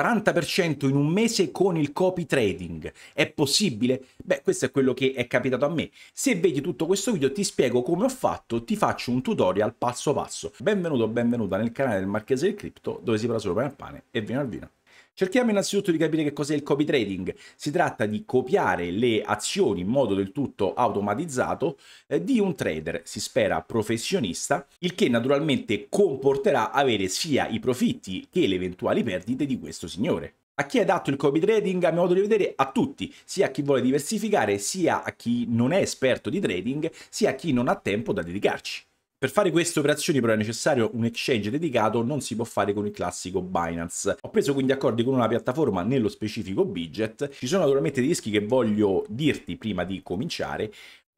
40% in un mese con il copy trading. È possibile? Beh, questo è quello che è capitato a me. Se vedi tutto questo video ti spiego come ho fatto, ti faccio un tutorial passo passo. Benvenuto, benvenuta nel canale del Marchese del Cripto, dove si parla solo pane al pane e vino al vino. Cerchiamo innanzitutto di capire che cos'è il copy trading. Si tratta di copiare le azioni in modo del tutto automatizzato eh, di un trader, si spera professionista, il che naturalmente comporterà avere sia i profitti che le eventuali perdite di questo signore. A chi è adatto il copy trading, a mio modo di vedere, a tutti, sia a chi vuole diversificare, sia a chi non è esperto di trading, sia a chi non ha tempo da dedicarci. Per fare queste operazioni però è necessario un exchange dedicato, non si può fare con il classico Binance. Ho preso quindi accordi con una piattaforma, nello specifico Bidget. Ci sono naturalmente dei rischi che voglio dirti prima di cominciare,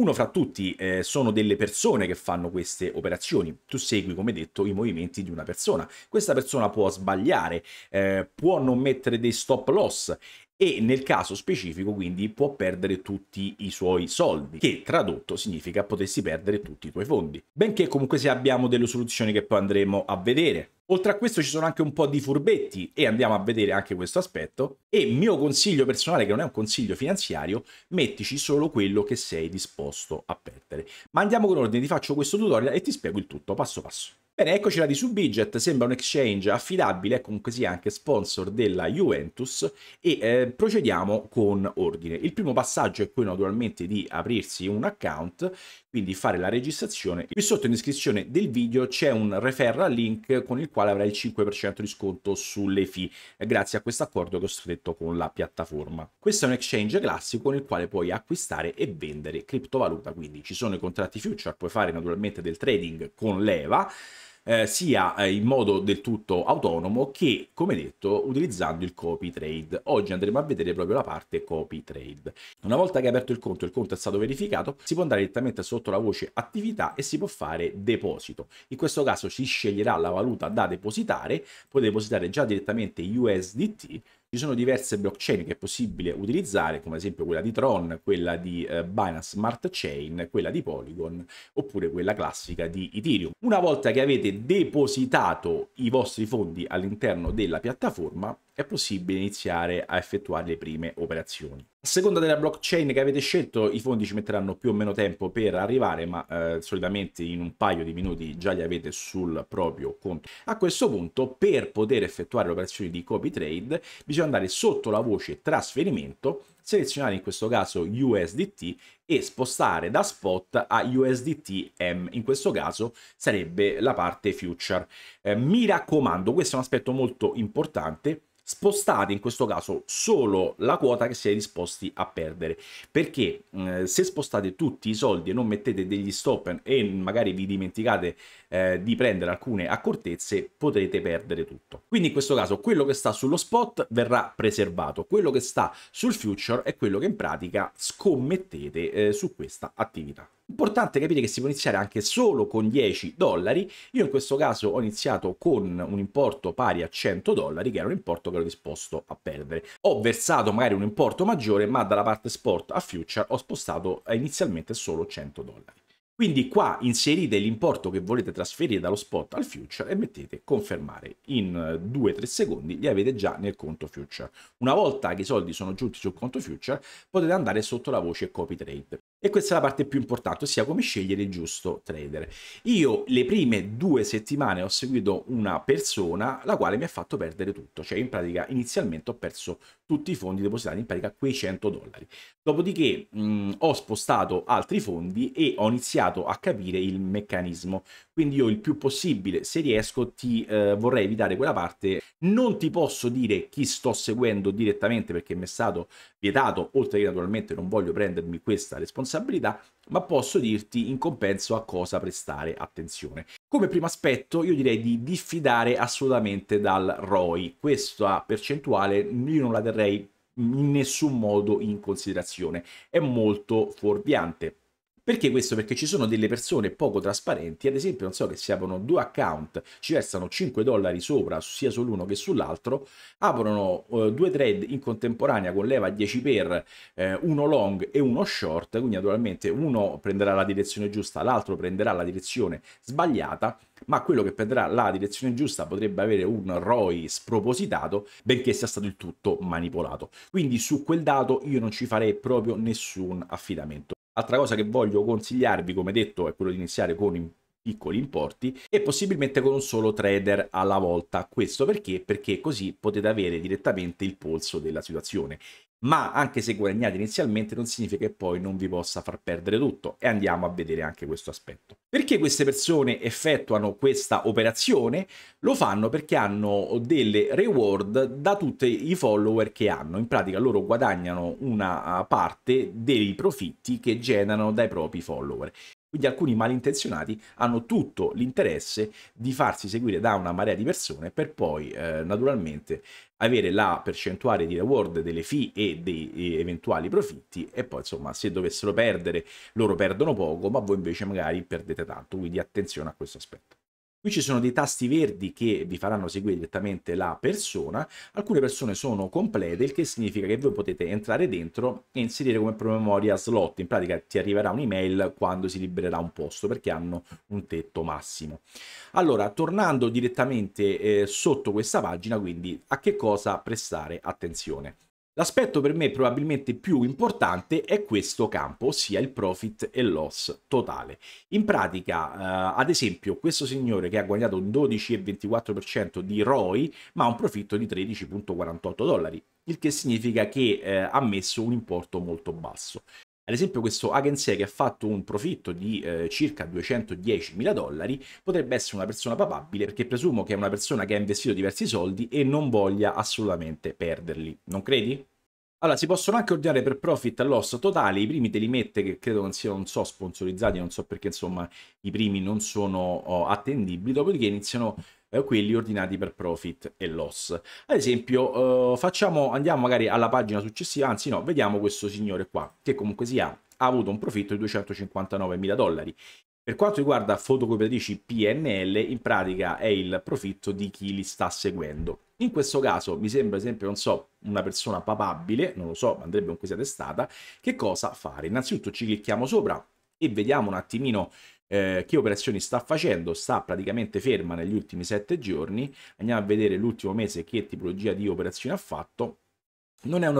uno fra tutti eh, sono delle persone che fanno queste operazioni. Tu segui, come detto, i movimenti di una persona. Questa persona può sbagliare, eh, può non mettere dei stop loss e nel caso specifico quindi può perdere tutti i suoi soldi, che tradotto significa potessi perdere tutti i tuoi fondi. Benché comunque se abbiamo delle soluzioni che poi andremo a vedere. Oltre a questo ci sono anche un po' di furbetti e andiamo a vedere anche questo aspetto e mio consiglio personale che non è un consiglio finanziario, mettici solo quello che sei disposto a perdere. Ma andiamo con ordine, ti faccio questo tutorial e ti spiego il tutto passo passo. Bene, eccoci là di Subidget, sembra un exchange affidabile, comunque sia anche sponsor della Juventus e eh, procediamo con ordine. Il primo passaggio è quello naturalmente di aprirsi un account, quindi fare la registrazione. Qui sotto in descrizione del video c'è un referral link con il quale avrai il 5% di sconto sulle fee, grazie a questo accordo che ho stretto con la piattaforma. Questo è un exchange classico con il quale puoi acquistare e vendere criptovaluta, quindi ci sono i contratti future, puoi fare naturalmente del trading con leva, eh, sia eh, in modo del tutto autonomo che, come detto, utilizzando il copy trade. Oggi andremo a vedere proprio la parte copy trade. Una volta che è aperto il conto, il conto è stato verificato, si può andare direttamente sotto la voce attività e si può fare deposito. In questo caso si sceglierà la valuta da depositare, puoi depositare già direttamente USDT ci sono diverse blockchain che è possibile utilizzare, come ad esempio quella di Tron, quella di eh, Binance Smart Chain, quella di Polygon, oppure quella classica di Ethereum. Una volta che avete depositato i vostri fondi all'interno della piattaforma, è possibile iniziare a effettuare le prime operazioni. A seconda della blockchain che avete scelto, i fondi ci metteranno più o meno tempo per arrivare, ma eh, solitamente in un paio di minuti già li avete sul proprio conto. A questo punto, per poter effettuare l'operazione di copy trade, bisogna andare sotto la voce trasferimento, selezionare in questo caso USDT e spostare da spot a USDTM, in questo caso sarebbe la parte future. Eh, mi raccomando, questo è un aspetto molto importante spostate in questo caso solo la quota che siete disposti a perdere perché eh, se spostate tutti i soldi e non mettete degli stop e magari vi dimenticate eh, di prendere alcune accortezze potrete perdere tutto quindi in questo caso quello che sta sullo spot verrà preservato quello che sta sul future è quello che in pratica scommettete eh, su questa attività Importante capire che si può iniziare anche solo con 10 dollari, io in questo caso ho iniziato con un importo pari a 100 dollari che era un importo che ero disposto a perdere. Ho versato magari un importo maggiore ma dalla parte sport a future ho spostato inizialmente solo 100 dollari. Quindi qua inserite l'importo che volete trasferire dallo spot al future e mettete confermare. In 2-3 eh, secondi li avete già nel conto future. Una volta che i soldi sono giunti sul conto future potete andare sotto la voce copy trade. E questa è la parte più importante, ossia come scegliere il giusto trader. Io le prime due settimane ho seguito una persona la quale mi ha fatto perdere tutto, cioè in pratica inizialmente ho perso tutti i fondi depositati in pratica quei 100 dollari. Dopodiché mh, mm, ho spostato altri fondi e ho iniziato a capire il meccanismo. Quindi io il più possibile, se riesco, ti eh, vorrei evitare quella parte. Non ti posso dire chi sto seguendo direttamente perché mi è stato vietato, oltre che naturalmente non voglio prendermi questa responsabilità, ma posso dirti in compenso a cosa prestare attenzione. Come primo aspetto io direi di diffidare assolutamente dal ROI, questa percentuale io non la terrei in nessun modo in considerazione, è molto fuorviante. Perché questo? Perché ci sono delle persone poco trasparenti, ad esempio, non so, che si aprono due account, ci versano 5 dollari sopra sia sull'uno che sull'altro, aprono eh, due trade in contemporanea con leva 10 per eh, uno long e uno short, quindi naturalmente uno prenderà la direzione giusta, l'altro prenderà la direzione sbagliata, ma quello che prenderà la direzione giusta potrebbe avere un ROI spropositato, benché sia stato il tutto manipolato. Quindi su quel dato io non ci farei proprio nessun affidamento. Altra cosa che voglio consigliarvi, come detto, è quello di iniziare con piccoli importi e possibilmente con un solo trader alla volta. Questo perché? Perché così potete avere direttamente il polso della situazione ma anche se guadagnate inizialmente non significa che poi non vi possa far perdere tutto e andiamo a vedere anche questo aspetto. Perché queste persone effettuano questa operazione? Lo fanno perché hanno delle reward da tutti i follower che hanno, in pratica loro guadagnano una parte dei profitti che generano dai propri follower quindi alcuni malintenzionati hanno tutto l'interesse di farsi seguire da una marea di persone per poi eh, naturalmente avere la percentuale di reward delle fee e dei eh, eventuali profitti e poi insomma se dovessero perdere loro perdono poco ma voi invece magari perdete tanto quindi attenzione a questo aspetto Qui ci sono dei tasti verdi che vi faranno seguire direttamente la persona, alcune persone sono complete, il che significa che voi potete entrare dentro e inserire come promemoria slot, in pratica ti arriverà un'email quando si libererà un posto perché hanno un tetto massimo. Allora, tornando direttamente eh, sotto questa pagina, quindi a che cosa prestare attenzione? L'aspetto per me probabilmente più importante è questo campo, ossia il profit e loss totale. In pratica, eh, ad esempio, questo signore che ha guadagnato un 12,24% di ROI, ma ha un profitto di 13,48 dollari, il che significa che eh, ha messo un importo molto basso. Ad esempio questo Agensee che ha fatto un profitto di eh, circa 210 mila dollari potrebbe essere una persona papabile perché presumo che è una persona che ha investito diversi soldi e non voglia assolutamente perderli, non credi? Allora, si possono anche ordinare per profit a loss totale, i primi te li mette che credo non siano, non so, sponsorizzati, non so perché insomma i primi non sono oh, attendibili, dopodiché iniziano eh, quelli ordinati per profit e loss. Ad esempio, eh, facciamo, andiamo magari alla pagina successiva, anzi no, vediamo questo signore qua, che comunque si ha, avuto un profitto di 259 mila dollari. Per quanto riguarda fotocopiatrici PNL, in pratica è il profitto di chi li sta seguendo. In questo caso mi sembra, ad esempio, non so, una persona papabile, non lo so, andrebbe comunque sia testata, che cosa fare? Innanzitutto ci clicchiamo sopra e vediamo un attimino eh, che operazioni sta facendo, sta praticamente ferma negli ultimi 7 giorni, andiamo a vedere l'ultimo mese che tipologia di operazioni ha fatto non è,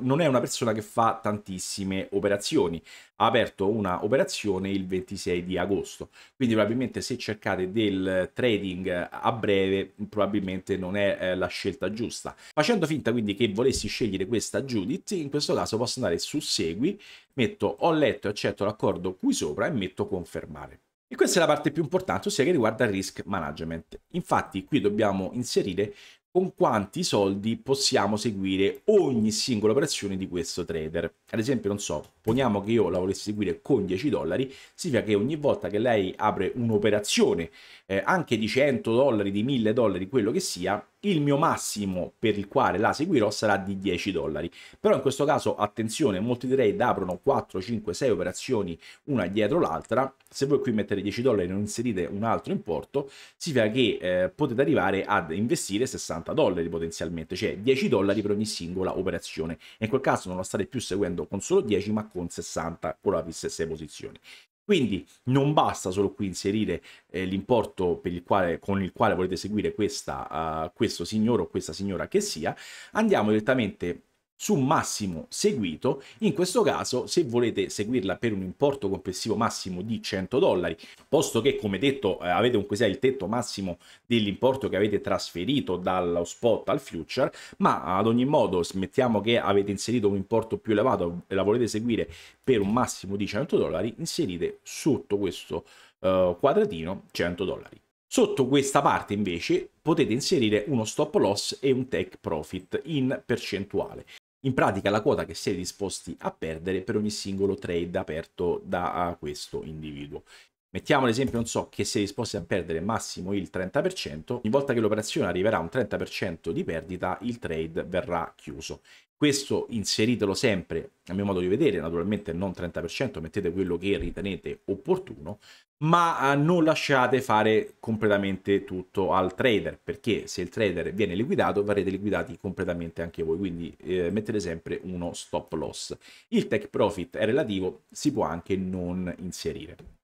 non è, una persona che fa tantissime operazioni. Ha aperto una operazione il 26 di agosto, quindi probabilmente se cercate del trading a breve probabilmente non è eh, la scelta giusta. Facendo finta quindi che volessi scegliere questa Judith, in questo caso posso andare su Segui, metto ho letto e accetto l'accordo qui sopra e metto confermare. E questa è la parte più importante, ossia che riguarda il risk management. Infatti qui dobbiamo inserire con quanti soldi possiamo seguire ogni singola operazione di questo trader. Ad esempio, non so, poniamo che io la volessi seguire con 10 dollari, significa che ogni volta che lei apre un'operazione, eh, anche di 100 dollari, di 1000 dollari, quello che sia, il mio massimo per il quale la seguirò sarà di 10 dollari. Però in questo caso, attenzione, molti trade aprono 4, 5, 6 operazioni una dietro l'altra, se voi qui mettete 10 dollari e non inserite un altro importo, significa che eh, potete arrivare ad investire 60 dollari potenzialmente, cioè 10 dollari per ogni singola operazione. E in quel caso non la state più seguendo con solo 10, ma con 60 con la stessa posizione. Quindi non basta solo qui inserire eh, l'importo il quale, con il quale volete seguire questa, uh, questo signore o questa signora che sia, andiamo direttamente su massimo seguito, in questo caso se volete seguirla per un importo complessivo massimo di 100 dollari, posto che come detto eh, avete un cos'è il tetto massimo dell'importo che avete trasferito dallo spot al future, ma ad ogni modo smettiamo che avete inserito un importo più elevato e la volete seguire per un massimo di 100 dollari, inserite sotto questo uh, quadratino 100 dollari. Sotto questa parte invece potete inserire uno stop loss e un take profit in percentuale in pratica la quota che si è disposti a perdere per ogni singolo trade aperto da questo individuo. Mettiamo l'esempio, non so, che sei disposto a perdere massimo il 30%, ogni volta che l'operazione arriverà a un 30% di perdita, il trade verrà chiuso. Questo inseritelo sempre, a mio modo di vedere, naturalmente non 30%, mettete quello che ritenete opportuno, ma eh, non lasciate fare completamente tutto al trader, perché se il trader viene liquidato, verrete liquidati completamente anche voi, quindi eh, mettete sempre uno stop loss. Il tech profit è relativo, si può anche non inserire.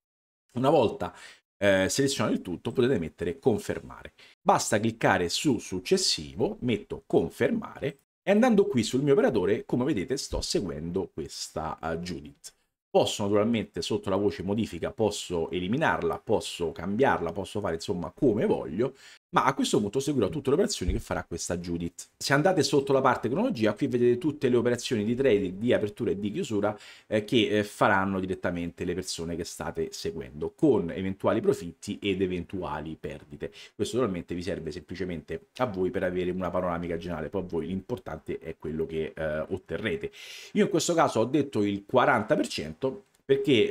Una volta eh, selezionato il tutto potete mettere confermare. Basta cliccare su successivo, metto confermare e andando qui sul mio operatore, come vedete, sto seguendo questa uh, Judith. Posso naturalmente sotto la voce modifica, posso eliminarla, posso cambiarla, posso fare insomma come voglio, ma a questo punto seguirò tutte le operazioni che farà questa Judith. Se andate sotto la parte cronologia, qui vedete tutte le operazioni di trading, di apertura e di chiusura eh, che eh, faranno direttamente le persone che state seguendo, con eventuali profitti ed eventuali perdite. Questo naturalmente vi serve semplicemente a voi per avere una panoramica generale, poi a voi l'importante è quello che eh, otterrete. Io in questo caso ho detto il 40%, fatto perché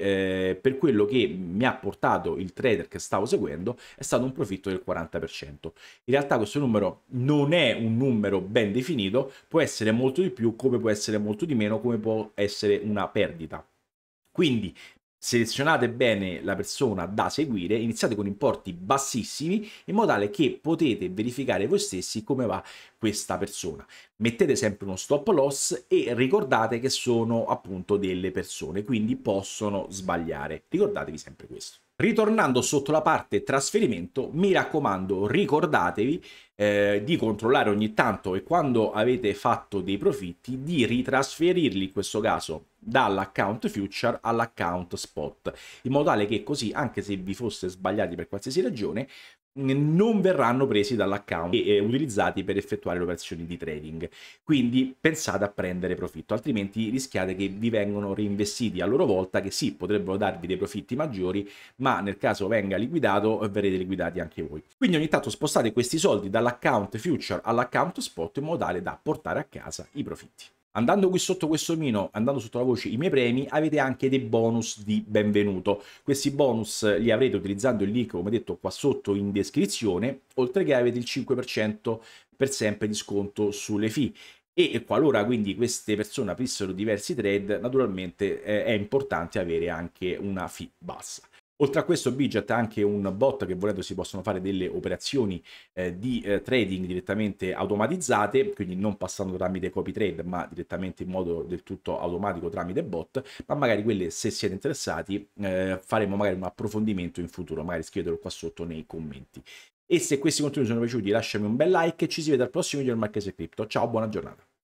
eh, per quello che mi ha portato il trader che stavo seguendo è stato un profitto del 40%. In realtà questo numero non è un numero ben definito, può essere molto di più come può essere molto di meno, come può essere una perdita. Quindi Selezionate bene la persona da seguire, iniziate con importi bassissimi in modo tale che potete verificare voi stessi come va questa persona. Mettete sempre uno stop loss e ricordate che sono appunto delle persone, quindi possono sbagliare. Ricordatevi sempre questo. Ritornando sotto la parte trasferimento, mi raccomando, ricordatevi eh, di controllare ogni tanto e quando avete fatto dei profitti di ritrasferirli in questo caso dall'account future all'account spot, in modo tale che così, anche se vi foste sbagliati per qualsiasi ragione, non verranno presi dall'account e eh, utilizzati per effettuare le operazioni di trading. Quindi pensate a prendere profitto, altrimenti rischiate che vi vengano reinvestiti a loro volta che sì, potrebbero darvi dei profitti maggiori, ma nel caso venga liquidato verrete liquidati anche voi. Quindi ogni tanto spostate questi soldi dall'account future all'account spot in modo tale da portare a casa i profitti. Andando qui sotto questo mino, andando sotto la voce i miei premi, avete anche dei bonus di benvenuto. Questi bonus li avrete utilizzando il link, come detto, qua sotto in descrizione, oltre che avete il 5% per sempre di sconto sulle fee e qualora quindi queste persone aprissero diversi trade naturalmente eh, è importante avere anche una fee bassa Oltre a questo Bidget ha anche un bot che volendo si possono fare delle operazioni eh, di eh, trading direttamente automatizzate, quindi non passando tramite copy trade ma direttamente in modo del tutto automatico tramite bot, ma magari quelle se siete interessati eh, faremo magari un approfondimento in futuro, magari scrivetelo qua sotto nei commenti. E se questi contenuti sono piaciuti lasciami un bel like e ci si vede al prossimo video del Marchese Crypto. Ciao, buona giornata.